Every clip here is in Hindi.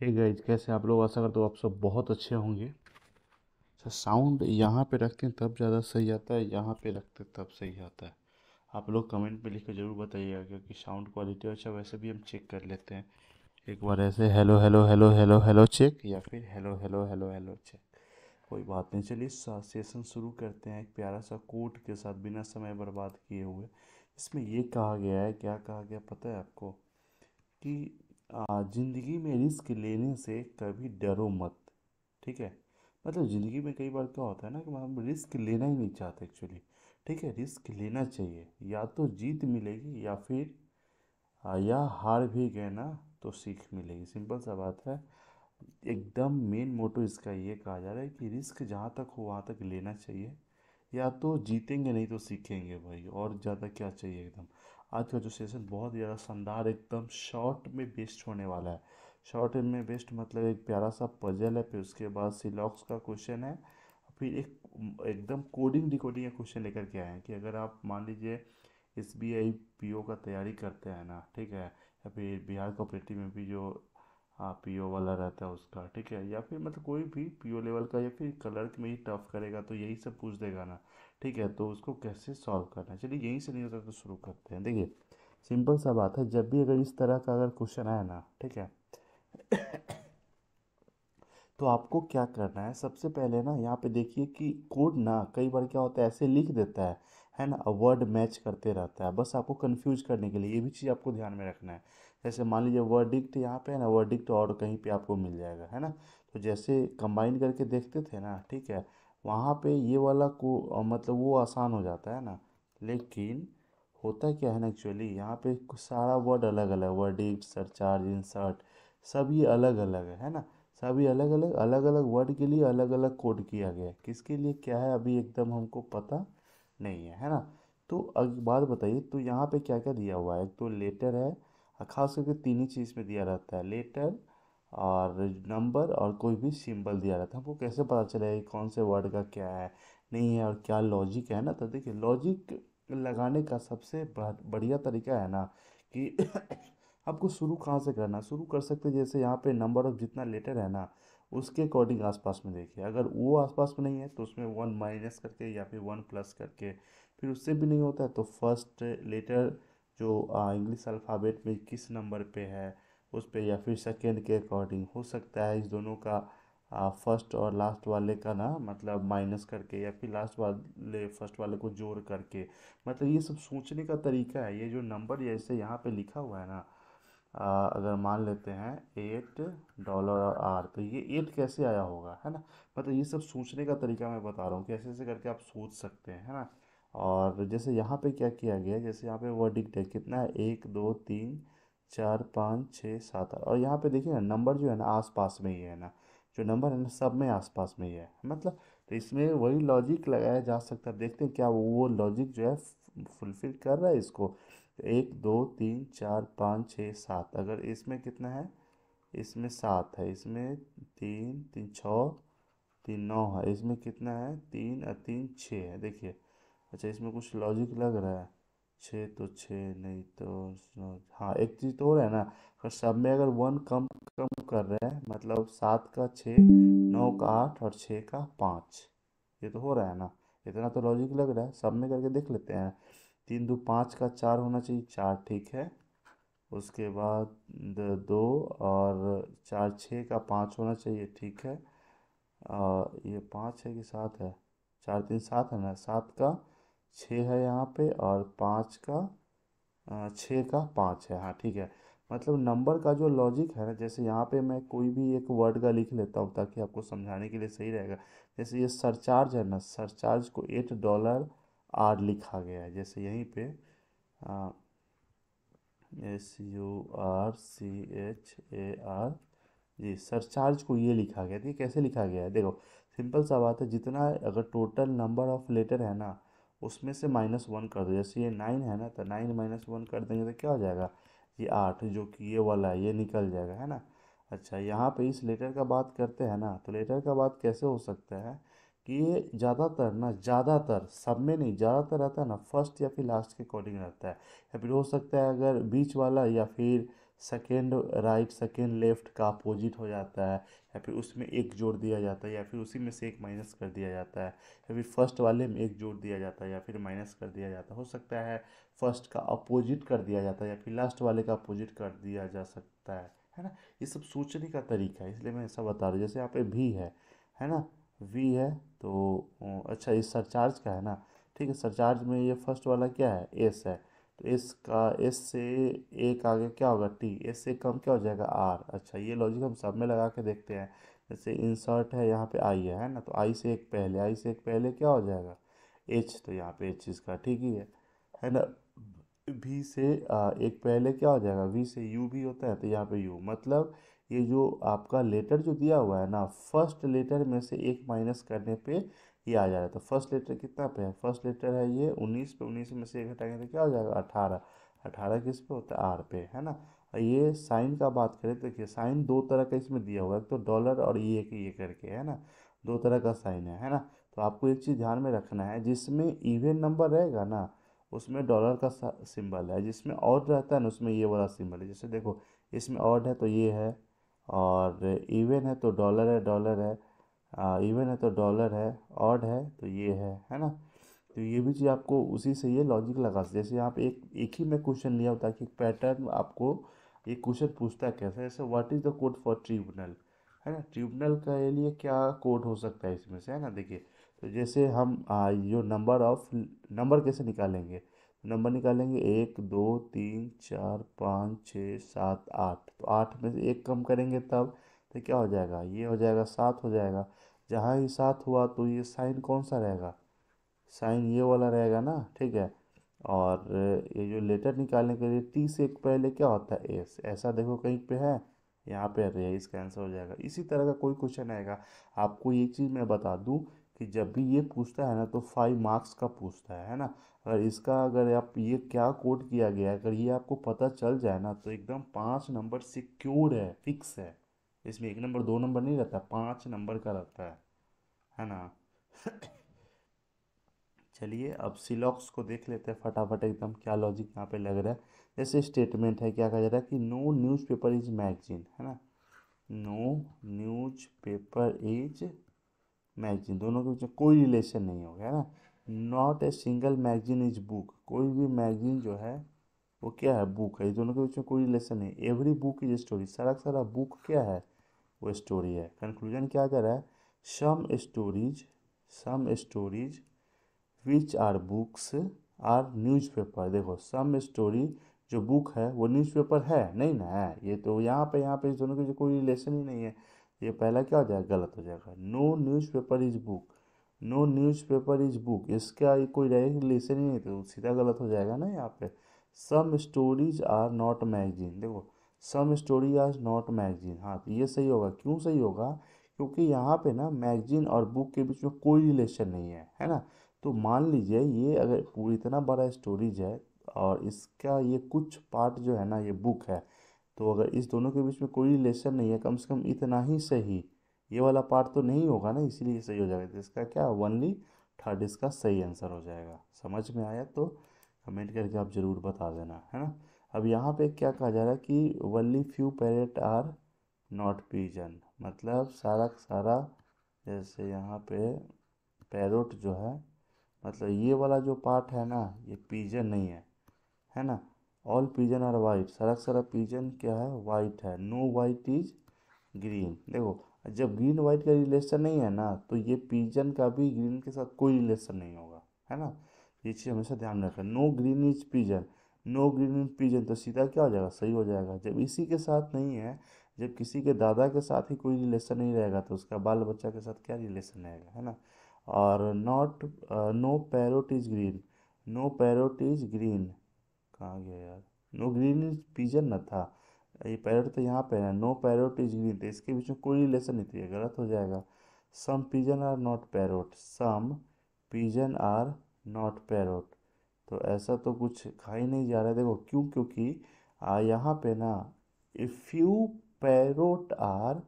ठीक गाइज कैसे आप लोग आशा करते हो आप सब बहुत अच्छे होंगे अच्छा साउंड यहाँ पे रखते हैं तब ज़्यादा सही आता है यहाँ पे रखते हैं तब सही आता है आप लोग कमेंट में लिख कर ज़रूर बताइएगा क्योंकि साउंड क्वालिटी अच्छा वैसे भी हम चेक कर लेते हैं एक बार ऐसे hello hello hello hello hello check या फिर hello hello hello hello check कोई बात नहीं चलिए सेशन शुरू करते हैं एक प्यारा सा कोट के साथ बिना समय बर्बाद किए हुए इसमें ये कहा गया है क्या कहा गया पता है आपको कि ज़िंदगी में रिस्क लेने से कभी डरो मत ठीक है मतलब ज़िंदगी में कई बार क्या होता है ना कि हम रिस्क लेना ही नहीं चाहते एक्चुअली ठीक है रिस्क लेना चाहिए या तो जीत मिलेगी या फिर या हार भी गए ना तो सीख मिलेगी सिंपल सा बात है एकदम मेन मोटो इसका ये कहा जा रहा है कि रिस्क जहाँ तक हो वहाँ तक लेना चाहिए या तो जीतेंगे नहीं तो सीखेंगे भाई और ज़्यादा क्या चाहिए एकदम आज का जो सेशन बहुत ही ज़्यादा शानदार एकदम शॉर्ट में बेस्ट होने वाला है शॉर्ट में बेस्ट मतलब एक प्यारा सा पजल है फिर उसके बाद सिलॉक्स का क्वेश्चन है फिर एक एकदम कोडिंग डिकोडिंग का क्वेश्चन लेकर के आए हैं कि अगर आप मान लीजिए S B I P O का तैयारी करते हैं ना ठीक है या फिर बिहार कोऑपरेटिव में भी जो हाँ पी ओ वाला रहता है उसका ठीक है या फिर मतलब कोई भी पी ओ लेवल का या फिर कलर में ही टफ करेगा तो यही सब पूछ देगा ना ठीक है तो उसको कैसे सॉल्व करना है चलिए यहीं से नहीं होता तो शुरू करते हैं देखिए सिंपल सा बात है जब भी अगर इस तरह का अगर क्वेश्चन आया ना ठीक है तो आपको क्या करना है सबसे पहले ना यहाँ पे देखिए कि कोड ना कई बार क्या होता है ऐसे लिख देता है है ना वर्ड मैच करते रहता है बस आपको कंफ्यूज करने के लिए ये भी चीज़ आपको ध्यान में रखना है जैसे मान लीजिए वर्डिक्ट यहाँ पे है ना वर्डिक्ट और कहीं पे आपको मिल जाएगा है ना तो जैसे कंबाइन करके देखते थे ना ठीक है वहाँ पे ये वाला को मतलब वो आसान हो जाता है ना लेकिन होता क्या है ना एक्चुअली यहाँ पे सारा वर्ड अलग अलग वर्डिक्ट सरचार्ज इंसर्ट सब अलग अलग है ना सभी अलग अलग अलग अलग वर्ड के लिए अलग अलग कोड किया गया है किसके लिए क्या है अभी एकदम हमको पता नहीं है है ना तो अब बात बताइए तो यहाँ पे क्या क्या दिया हुआ है एक तो लेटर है खास करके तीन ही चीज़ में दिया रहता है लेटर और नंबर और कोई भी सिंबल दिया रहता है हमको कैसे पता चलेगा कौन से वर्ड का क्या है नहीं है और क्या लॉजिक है ना तो देखिए लॉजिक लगाने का सबसे बढ़िया तरीका है ना कि आपको शुरू कहाँ से करना शुरू कर सकते जैसे यहाँ पे नंबर ऑफ जितना लेटर है ना उसके अकॉर्डिंग आसपास में देखिए अगर वो आसपास में नहीं है तो उसमें वन माइनस करके या फिर वन प्लस करके फिर उससे भी नहीं होता है तो फर्स्ट लेटर जो इंग्लिश अल्फ़ाबेट में किस नंबर पे है उस पे या फिर सेकेंड के अकॉर्डिंग हो सकता है इस दोनों का फर्स्ट और लास्ट वाले का ना मतलब माइनस करके या फिर लास्ट वाले फर्स्ट वाले को जोड़ करके मतलब ये सब सोचने का तरीका है ये जो नंबर जैसे यहाँ पे लिखा हुआ है ना आ, अगर मान लेते हैं एट डॉलर और आर तो ये एट कैसे आया होगा है ना मतलब ये सब सोचने का तरीका मैं बता रहा हूँ कैसे ऐसे करके आप सोच सकते हैं है ना और जैसे यहाँ पे क्या किया गया है जैसे यहाँ पे वर्डिक्ट है कितना है एक दो तीन चार पाँच छः सात आठ और यहाँ पे देखिए ना नंबर जो है ना आसपास में ही है ना जो नंबर है ना सब में आसपास में ही है मतलब तो इसमें वही लॉजिक लगाया जा सकता है देखते हैं क्या वो लॉजिक जो है फुलफिल कर रहा है इसको तो एक दो तीन चार पाँच छः सात अगर इसमें कितना है इसमें सात है इसमें तीन तीन छः तीन नौ है इसमें कितना है तीन और तीन छः है देखिए अच्छा इसमें कुछ लॉजिक लग रहा है छः तो छः नहीं तो हाँ एक चीज़ तो हो रहा है ना अगर सब में अगर वन कम कम कर रहे हैं मतलब सात का छः नौ का आठ और छः का पाँच ये तो हो रहा है ना इतना तो लॉजिक लग रहा है सब में करके देख लेते हैं तीन दो पाँच का चार होना चाहिए चार ठीक है उसके बाद दो और चार छः का पाँच होना चाहिए ठीक है आ, ये पाँच है कि सात है चार तीन सात है ना सात का छः है यहाँ पे और पाँच का छः का पाँच है हाँ ठीक है मतलब नंबर का जो लॉजिक है ना जैसे यहाँ पे मैं कोई भी एक वर्ड का लिख लेता हूँ ताकि आपको समझाने के लिए सही रहेगा जैसे ये सरचार्ज है ना सरचार्ज को एट डॉलर आर लिखा गया है जैसे यहीं पे S U R C H A R G surcharge को ये लिखा गया तो ये कैसे लिखा गया है देखो सिंपल सा बात है जितना अगर टोटल नंबर ऑफ लेटर है ना उसमें से माइनस वन कर दो जैसे ये नाइन है ना तो नाइन माइनस वन कर देंगे तो क्या हो जाएगा ये आठ जो कि ये वाला है ये निकल जाएगा है ना अच्छा यहाँ पे इस लेटर का बात करते हैं ना तो लेटर का बात कैसे हो सकता है कि ये ज़्यादातर ना ज़्यादातर सब में नहीं ज़्यादातर रहता है ना फर्स्ट या फिर लास्ट के अकॉर्डिंग रहता है या फिर हो सकता है अगर बीच वाला या फिर सेकेंड राइट सेकेंड लेफ़्ट का अपोजिट हो जाता है या फिर उसमें एक जोड़ दिया जाता है या फिर उसी में से एक माइनस कर दिया जाता है या फिर फर्स्ट वाले में एक जोड़ दिया जाता है या फिर माइनस कर दिया जाता है हो सकता है फर्स्ट का अपोजिट कर दिया जाता है या फिर लास्ट वाले का अपोजिट कर दिया जा सकता है है ना ये सब सोचने का तरीका है इसलिए मैं ऐसा बता रहा हूँ जैसे यहाँ पे वी है है ना वी है तो अच्छा ये सरचार्ज का है ना ठीक है सरचार्ज में ये फर्स्ट वाला क्या है एस है तो एस का एस से ए का आगे क्या होगा टी एस से कम क्या हो जाएगा आर अच्छा ये लॉजिक हम सब में लगा के देखते हैं जैसे इंसर्ट है यहाँ पे आई है, ना तो आई से एक पहले आई से एक पहले क्या हो जाएगा एच तो यहाँ पे एच इसका ठीक ही है है ना वी से एक पहले क्या हो जाएगा वी से यू भी होता है तो यहाँ पे यू मतलब ये जो आपका लेटर जो दिया हुआ है ना फर्स्ट लेटर में से एक माइनस करने पर ये आ जा रहा है तो फर्स्ट लेटर कितना पे है फर्स्ट लेटर है ये उन्नीस पे उन्नीस में से एक हटाएंगे तो क्या हो जाएगा अठारह अठारह किस पे होता है आर पे है ना और ये साइन का बात करें तो देखिए साइन दो तरह का इसमें दिया हुआ है तो डॉलर और ये ये करके है ना दो तरह का साइन है है ना तो आपको एक चीज़ ध्यान में रखना है जिसमें इवेन नंबर रहेगा ना उसमें डॉलर का सिंबल है जिसमें ऑड रहता है ना उसमें ये वाला सिंबल है जैसे देखो इसमें ऑड है तो ये है और इवेन है तो डॉलर है डॉलर है इवन हाँ, है तो डॉलर है ऑड है तो ये है है ना तो ये भी चीज़ आपको उसी से ये लॉजिक लगा सकते जैसे आप एक एक ही में क्वेश्चन लिया होता कि पैटर्न आपको ये क्वेश्चन पूछता है कैसे जैसे what is the code for tribunal है ना ट्रिब्यूनल के लिए क्या कोड हो सकता है इसमें से है ना देखिए तो जैसे हम जो हाँ, यो नंबर ऑफ नंबर कैसे निकालेंगे नंबर निकालेंगे एक दो तीन चार पाँच छः सात आठ तो आठ में से एक कम करेंगे तब तो क्या हो जाएगा ये हो जाएगा सात हो जाएगा जहाँ ही सात हुआ तो ये साइन कौन सा रहेगा साइन ये वाला रहेगा ना ठीक है और ये जो लेटर निकालने के लिए टी से पहले क्या होता है एस ऐसा देखो कहीं पे है यहाँ पे रे इसका आंसर हो जाएगा इसी तरह का कोई क्वेश्चन आएगा आपको ये चीज़ मैं बता दूँ कि जब भी ये पूछता है ना तो फाइव मार्क्स का पूछता है है ना अगर इसका अगर आप ये क्या कोड किया गया है अगर ये आपको पता चल जाए ना तो एकदम पाँच नंबर सिक्योर है फिक्स है इसमें एक नंबर दो नंबर नहीं रहता पाँच नंबर का रहता है है ना चलिए अब सिलॉक्स को देख लेते हैं फटाफट एकदम क्या लॉजिक यहाँ पे लग रहा है जैसे स्टेटमेंट है क्या कहा जा रहा है कि no newspaper is magazine है ना no newspaper is magazine दोनों के बीच में कोई रिलेशन नहीं होगा है ना not a single magazine is book कोई भी मैगजीन जो है वो क्या है बुक है दोनों के बीच में कोई रिलेशन नहीं एवरी बुक इज स्टोरी सारा का सारा बुक क्या है वो स्टोरी है कंक्लूजन क्या जा रहा है some stories some stories which are books are newspaper देखो सम स्टोरी जो बुक है वो न्यूज़पेपर है नहीं ना है ये तो यहाँ पे यहाँ पे दोनों के कोई रिलेशन ही नहीं है ये पहला क्या हो जाएगा गलत हो जाएगा no newspaper is book no newspaper is book इसका कोई डायरेक्ट रिलेशन ही नहीं तो सीधा गलत हो जाएगा ना यहाँ पे some stories are not magazine देखो some story are not magazine हाँ तो ये सही होगा क्यों सही होगा क्योंकि यहाँ पे ना मैगजीन और बुक के बीच में कोई रिलेशन नहीं है है ना तो मान लीजिए ये अगर पूरी इतना बड़ा स्टोरीज है और इसका ये कुछ पार्ट जो है ना ये बुक है तो अगर इस दोनों के बीच में कोई रिलेशन नहीं है कम से कम इतना ही सही ये वाला पार्ट तो नहीं होगा ना इसीलिए सही हो जाएगा तो इसका क्या ओनली थर्ड इसका सही आंसर हो जाएगा समझ में आया तो कमेंट करके आप ज़रूर बता देना है ना अब यहाँ पे क्या कहा जा रहा है कि वल्ली few parrot are not pigeon मतलब सारा सारा जैसे यहाँ पे पैरोट जो है मतलब ये वाला जो पार्ट है ना ये पीजन नहीं है है ना ऑल पीजन आर वाइट सारा सारा पीजन क्या है वाइट है नो वाइट इज ग्रीन देखो जब ग्रीन वाइट का रिलेशन नहीं है ना तो ये पीजन का भी ग्रीन के साथ कोई रिलेशन नहीं होगा है ना ये चीज़ हमेशा ध्यान रखें no green is pigeon no green is pigeon तो सीधा क्या हो जाएगा सही हो जाएगा जब इसी के साथ नहीं है जब किसी के दादा के साथ ही कोई रिलेशन नहीं रहेगा तो उसका बाल बच्चा के साथ क्या रिलेशन रहेगा है ना और not no parrot is green no parrot is green कहाँ गया यार नो ग्रीन इज पिजन ना था ये पैरोट तो यहाँ पे है नो पैरोट इज ग्रीन तो इसके बीच में कोई रिलेशन नहीं थी गलत हो जाएगा some pigeon are not parrot some pigeon are not parrot तो ऐसा तो कुछ खा ही नहीं जा रहा है देखो क्यों क्योंकि यहाँ पे ना few parrot are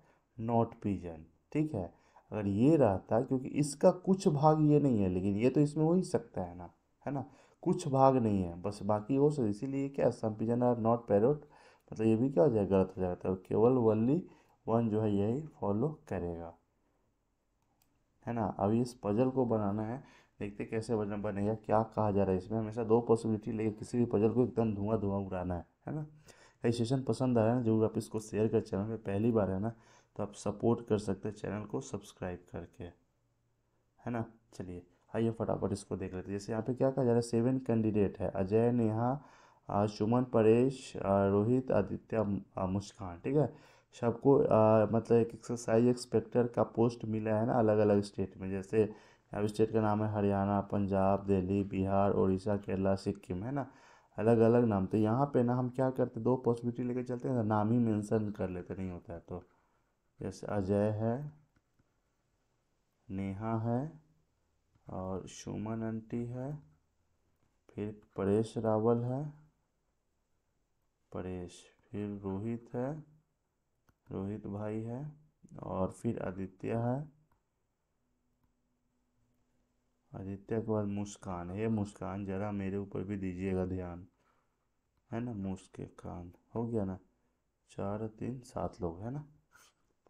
not pigeon ठीक है अगर ये रहता क्योंकि इसका कुछ भाग ये नहीं है लेकिन ये तो इसमें हो ही सकता है ना है ना कुछ भाग नहीं है बस बाकी हो सकता इसीलिए क्या some pigeon are not parrot मतलब ये भी क्या हो जाएगा गलत हो जाता है तो केवल वनली वन जो है यही फॉलो करेगा है ना अब इस पजल को बनाना है देखते कैसे वजन बनेगा क्या कहा जा रहा है इसमें हमेशा दो पॉसिबिलिटी लेकिन किसी भी पजल को एकदम धुआं धुआं उड़ाना है है ना कहीं सेशन पसंद आ रहा है ना जरूर आप इसको शेयर कर चैनल में पहली बार है ना तो आप सपोर्ट कर सकते हैं चैनल को सब्सक्राइब करके है ना चलिए आइए फटाफट इसको देख लेते हैं जैसे यहाँ पे क्या कहा जा रहा है सेवन कैंडिडेट है अजय नेहा सुमन परेश रोहित आदित्य मुस्कान ठीक है सबको मतलब एक एक्सरसाइज एक्सपेक्टर का पोस्ट मिला है ना अलग अलग स्टेट में जैसे यहाँ स्टेट का नाम है हरियाणा पंजाब दिल्ली बिहार उड़ीसा केरला सिक्किम है ना अलग अलग नाम तो यहाँ पे ना हम क्या करते दो पॉसिबिलिटी लेकर चलते हैं तो नाम ही मेंशन कर लेते नहीं होता है तो जैसे अजय है नेहा है और सुमन आंटी है फिर परेश रावल है परेश फिर रोहित है रोहित भाई है और फिर आदित्य है आदित्य के बाद मुस्कान है मुस्कान ज़रा मेरे ऊपर भी दीजिएगा ध्यान है ना मुस्के कान हो गया ना चार तीन सात लोग है ना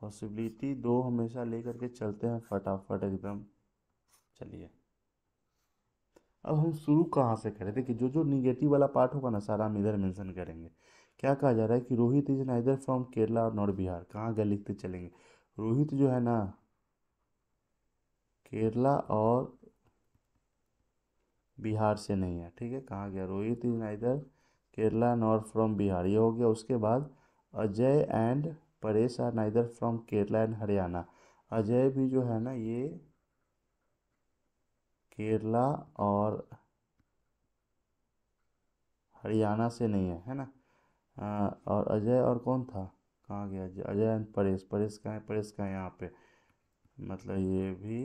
पॉसिबिलिटी दो हमेशा लेकर के चलते हैं फटाफट एकदम चलिए अब हम शुरू कहाँ से करें देखिए जो जो निगेटिव वाला पार्ट होगा ना सारा हम इधर मेंशन करेंगे क्या कहा जा रहा है कि रोहित इज ना इधर फ्रॉम केरला और नॉर्थ बिहार कहाँ गए लिखते चलेंगे रोहित जो है ना केरला और बिहार से नहीं है ठीक है कहाँ गया Rohit is neither Kerala nor from Bihar ये हो गया उसके बाद Ajay and Paresh are neither from Kerala and Haryana Ajay भी जो है ना ये केरला और हरियाणा से नहीं है है ना आ, और अजय और कौन था कहाँ गया अजय एंड परेश परेश कहाँ है परेश कहाँ है यहाँ पे मतलब ये भी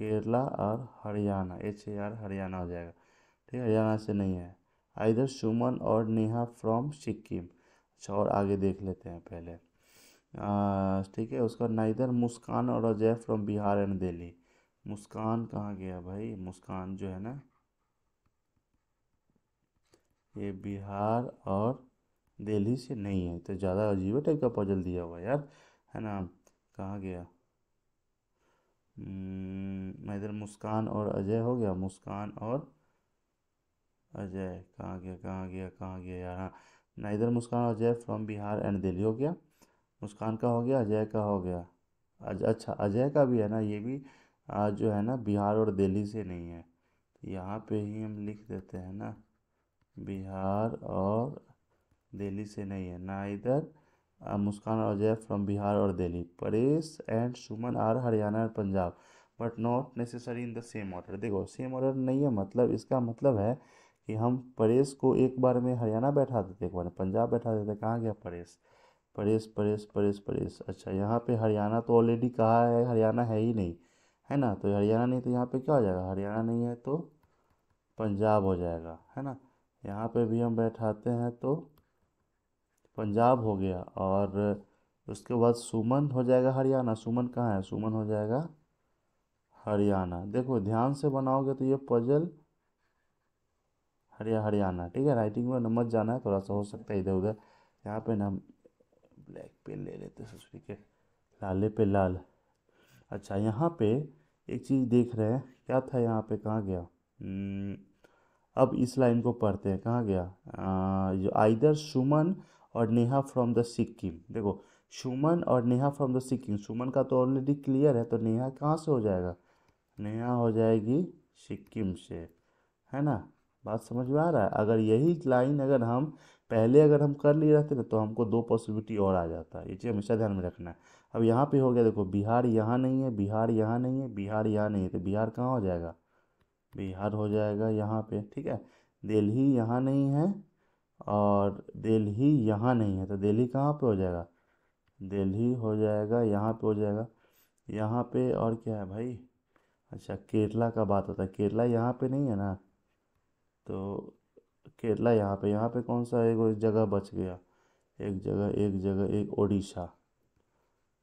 केरला और Haryana H A R Haryana हो जाएगा ठीक है हरियाणा से नहीं है इधर सुमन और नेहा फ्रॉम सिक्किम अच्छा और आगे देख लेते हैं पहले ठीक है उसका नाइदर मुस्कान और अजय फ्रॉम बिहार एंड दिल्ली मुस्कान कहाँ गया भाई मुस्कान जो है ना ये बिहार और दिल्ली से नहीं है तो ज़्यादा अजीब टाइप का पजल दिया हुआ यार है ना कहाँ गया हम्म, मैं इधर मुस्कान और अजय हो गया मुस्कान और अजय कहाँ गया कहाँ गया कहाँ गया यार हाँ ना इधर मुस्कान और अजय फ्रॉम बिहार एंड दिल्ली हो गया मुस्कान का हो गया अजय का हो गया अज अच्छा अजय का भी है ना ये भी आज जो है ना बिहार और दिल्ली से नहीं है तो यहाँ पे ही हम लिख देते हैं ना बिहार और दिल्ली से नहीं है ना इधर मुस्कान और अजय फ्रॉम बिहार और Delhi Paresh and Suman are Haryana and Punjab but not necessary in the same order देखो सेम ऑर्डर नहीं है मतलब इसका मतलब है कि हम परेश को एक बार में हरियाणा बैठा देते एक बार में पंजाब बैठा देते कहाँ गया परेश परेश परेश परेश परेश अच्छा यहाँ पे हरियाणा तो ऑलरेडी कहा है हरियाणा है ही नहीं है ना तो हरियाणा नहीं तो यहाँ पे क्या हो जाएगा हरियाणा नहीं है तो पंजाब हो जाएगा है ना यहाँ पे भी हम बैठाते हैं तो पंजाब हो गया और उसके बाद सुमन हो जाएगा हरियाणा सुमन कहाँ है सुमन हो जाएगा हरियाणा देखो ध्यान से बनाओगे तो ये पजल हरिया हरियाणा ठीक है राइटिंग में मत जाना है थोड़ा सा हो सकता है इधर उधर यहाँ पे ना ब्लैक पेन ले लेते ठीक है लाले पे लाल अच्छा यहाँ पे एक चीज़ देख रहे हैं क्या था यहाँ पे कहाँ गया हम्म, अब इस लाइन को पढ़ते हैं कहाँ गया आ, जो आइदर सुमन और नेहा फ्रॉम द सिक्किम देखो सुमन और नेहा फ्रॉम द सिक्किम सुमन का तो ऑलरेडी क्लियर है तो नेहा कहाँ से हो जाएगा नेहा हो जाएगी सिक्किम से है ना बात समझ में आ रहा है अगर यही लाइन अगर हम पहले अगर हम कर लिए रहते ना तो हमको दो पॉसिबिलिटी और आ जाता है ये चीज़ हमेशा ध्यान में रखना है अब यहाँ पे हो गया देखो बिहार यहाँ नहीं है बिहार यहाँ नहीं है बिहार यहाँ नहीं है तो बिहार कहाँ हो जाएगा बिहार हो जाएगा यहाँ पे ठीक है दिल्ली यहाँ नहीं है और दिल्ली यहाँ नहीं है तो दिल्ली कहाँ पे हो जाएगा दिल्ली हो जाएगा यहाँ पे हो जाएगा यहाँ पे और क्या है भाई अच्छा केरला का बात होता है केरला यहाँ पे नहीं है ना तो केरला यहाँ पे यहाँ पे कौन सा एक जगह बच गया एक जगह एक जगह एक ओडिशा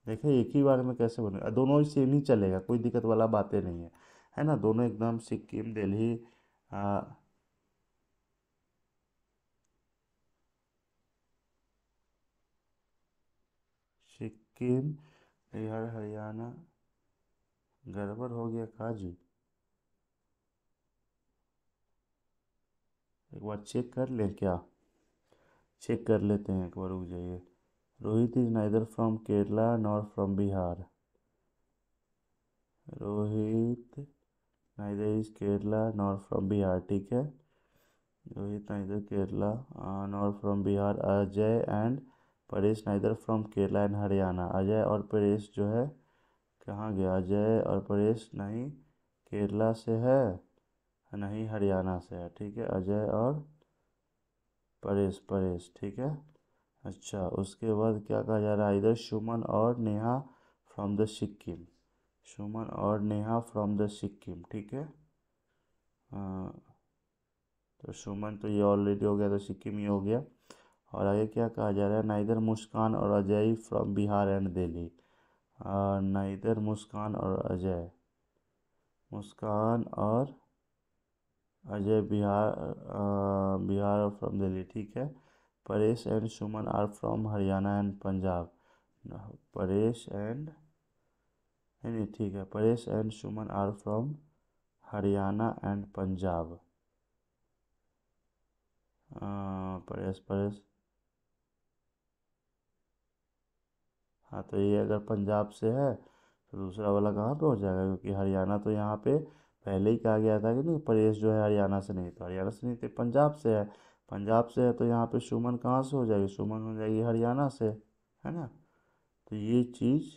देखिए एक ही बार में कैसे बनेगा दोनों ही सेम ही चलेगा कोई दिक्कत वाला बातें नहीं है है ना दोनों एकदम सिक्किम दिल्ली सिक्किम बिहार हरियाणा गड़बड़ हो गया काजी एक बार चेक कर लें क्या चेक कर लेते हैं एक बार रुक जाइए Rohit is neither from Kerala nor from Bihar Rohit neither is Kerala nor from Bihar ठीक है Rohit neither Kerala nor from Bihar Ajay and Paresh neither from Kerala and Haryana Ajay और परेश जो है कहाँ गया अजय और परेश नहीं केरला से है नहीं हरियाणा से है ठीक है अजय और परेश परेश ठीक है अच्छा उसके बाद क्या कहा जा रहा है इधर सुमन और नेहा फ्रॉम द सिक्किम सुमन और नेहा फ्रॉम द सिक्किम ठीक है आ, हाँ, तो सुमन तो ये ऑलरेडी हो गया तो सिक्किम ही हो गया और आगे क्या कहा जा रहा है नाइदर मुस्कान और Ajay from Bihar and Delhi neither Muskan और अजय मुस्कान और अजय बिहार बिहार और फ्रॉम दिल्ली ठीक है Paresh and Suman are from Haryana and Punjab Paresh and नहीं ठीक है Paresh and Suman are from Haryana and Punjab Paresh Paresh हाँ तो ये अगर पंजाब से है तो दूसरा वाला कहाँ पे हो जाएगा क्योंकि हरियाणा तो यहाँ पे पहले ही कहा गया था कि नहीं परेश जो है हरियाणा से नहीं तो हरियाणा से नहीं तो पंजाब से है पंजाब से है तो यहाँ पे सुमन कहाँ से हो जाएगी सुमन हो जाएगी हरियाणा से है ना तो ये चीज़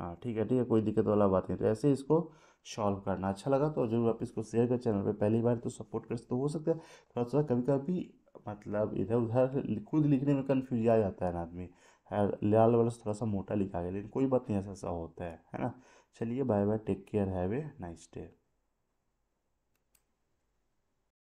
हाँ ठीक है ठीक है कोई दिक्कत वाला बात नहीं तो ऐसे इसको सॉल्व करना अच्छा लगा तो जरूर आप इसको शेयर कर चैनल पर पहली बार तो सपोर्ट कर सकते तो हो सकता है थोड़ा सा कभी कभी मतलब इधर उधर खुद लिखने में कन्फ्यूज आ जाता है ना आदमी लाल वाला थोड़ा सा मोटा लिखा गया लेकिन कोई बात नहीं ऐसा ऐसा होता है है ना चलिए bye bye take care have a nice day